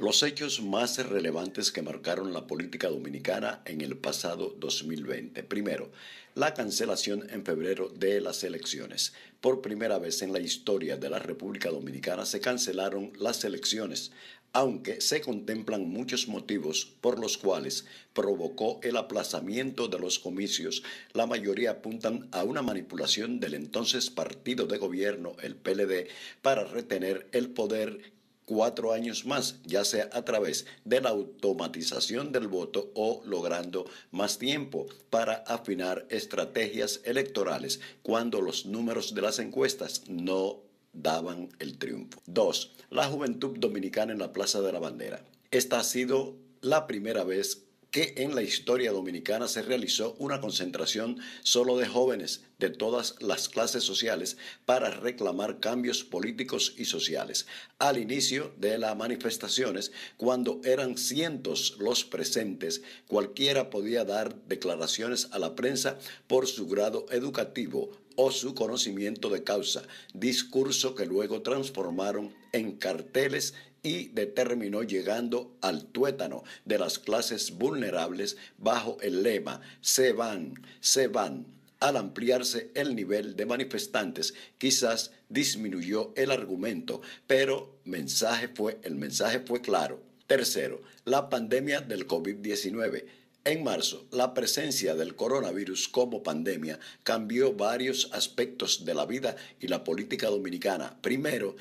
Los hechos más relevantes que marcaron la política dominicana en el pasado 2020. Primero, la cancelación en febrero de las elecciones. Por primera vez en la historia de la República Dominicana se cancelaron las elecciones, aunque se contemplan muchos motivos por los cuales provocó el aplazamiento de los comicios, la mayoría apuntan a una manipulación del entonces partido de gobierno, el PLD, para retener el poder cuatro años más, ya sea a través de la automatización del voto o logrando más tiempo para afinar estrategias electorales cuando los números de las encuestas no daban el triunfo. 2. La juventud dominicana en la Plaza de la Bandera. Esta ha sido la primera vez que en la historia dominicana se realizó una concentración solo de jóvenes de todas las clases sociales para reclamar cambios políticos y sociales. Al inicio de las manifestaciones, cuando eran cientos los presentes, cualquiera podía dar declaraciones a la prensa por su grado educativo, o su conocimiento de causa, discurso que luego transformaron en carteles y determinó llegando al tuétano de las clases vulnerables bajo el lema se van, se van. Al ampliarse el nivel de manifestantes, quizás disminuyó el argumento, pero mensaje fue, el mensaje fue claro. Tercero, la pandemia del COVID-19 en marzo, la presencia del coronavirus como pandemia cambió varios aspectos de la vida y la política dominicana. Primero,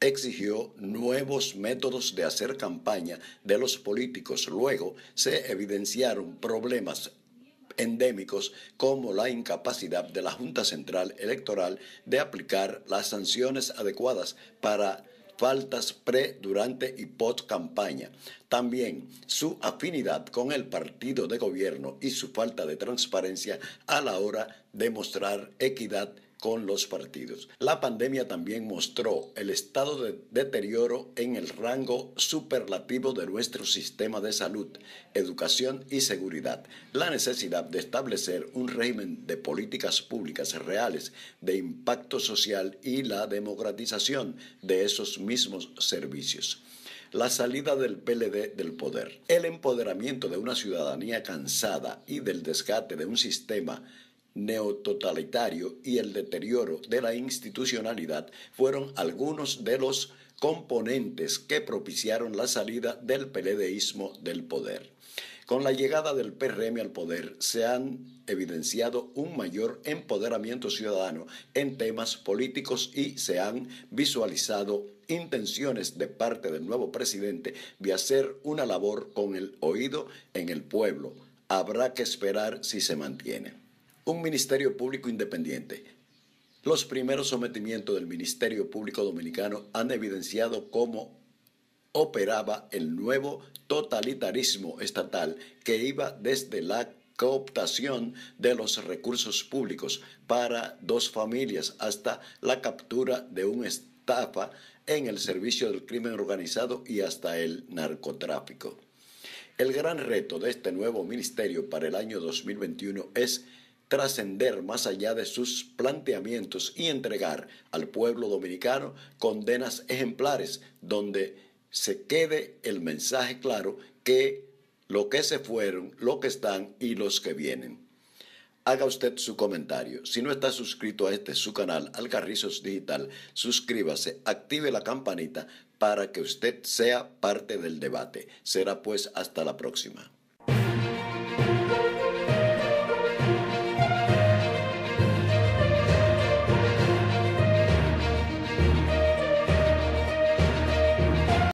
exigió nuevos métodos de hacer campaña de los políticos. Luego, se evidenciaron problemas endémicos como la incapacidad de la Junta Central Electoral de aplicar las sanciones adecuadas para faltas pre, durante y post campaña. También su afinidad con el partido de gobierno y su falta de transparencia a la hora de mostrar equidad con los partidos. La pandemia también mostró el estado de deterioro en el rango superlativo de nuestro sistema de salud, educación y seguridad. La necesidad de establecer un régimen de políticas públicas reales de impacto social y la democratización de esos mismos servicios la salida del PLD del poder, el empoderamiento de una ciudadanía cansada y del descate de un sistema neototalitario y el deterioro de la institucionalidad fueron algunos de los componentes que propiciaron la salida del peledeísmo del poder. Con la llegada del PRM al poder se han evidenciado un mayor empoderamiento ciudadano en temas políticos y se han visualizado intenciones de parte del nuevo presidente de hacer una labor con el oído en el pueblo. Habrá que esperar si se mantiene un Ministerio Público independiente. Los primeros sometimientos del Ministerio Público Dominicano han evidenciado cómo operaba el nuevo totalitarismo estatal que iba desde la cooptación de los recursos públicos para dos familias hasta la captura de un estafa en el servicio del crimen organizado y hasta el narcotráfico. El gran reto de este nuevo ministerio para el año 2021 es trascender más allá de sus planteamientos y entregar al pueblo dominicano condenas ejemplares donde se quede el mensaje claro que lo que se fueron, lo que están y los que vienen. Haga usted su comentario. Si no está suscrito a este su canal, Algarrizos Digital, suscríbase, active la campanita para que usted sea parte del debate. Será pues hasta la próxima.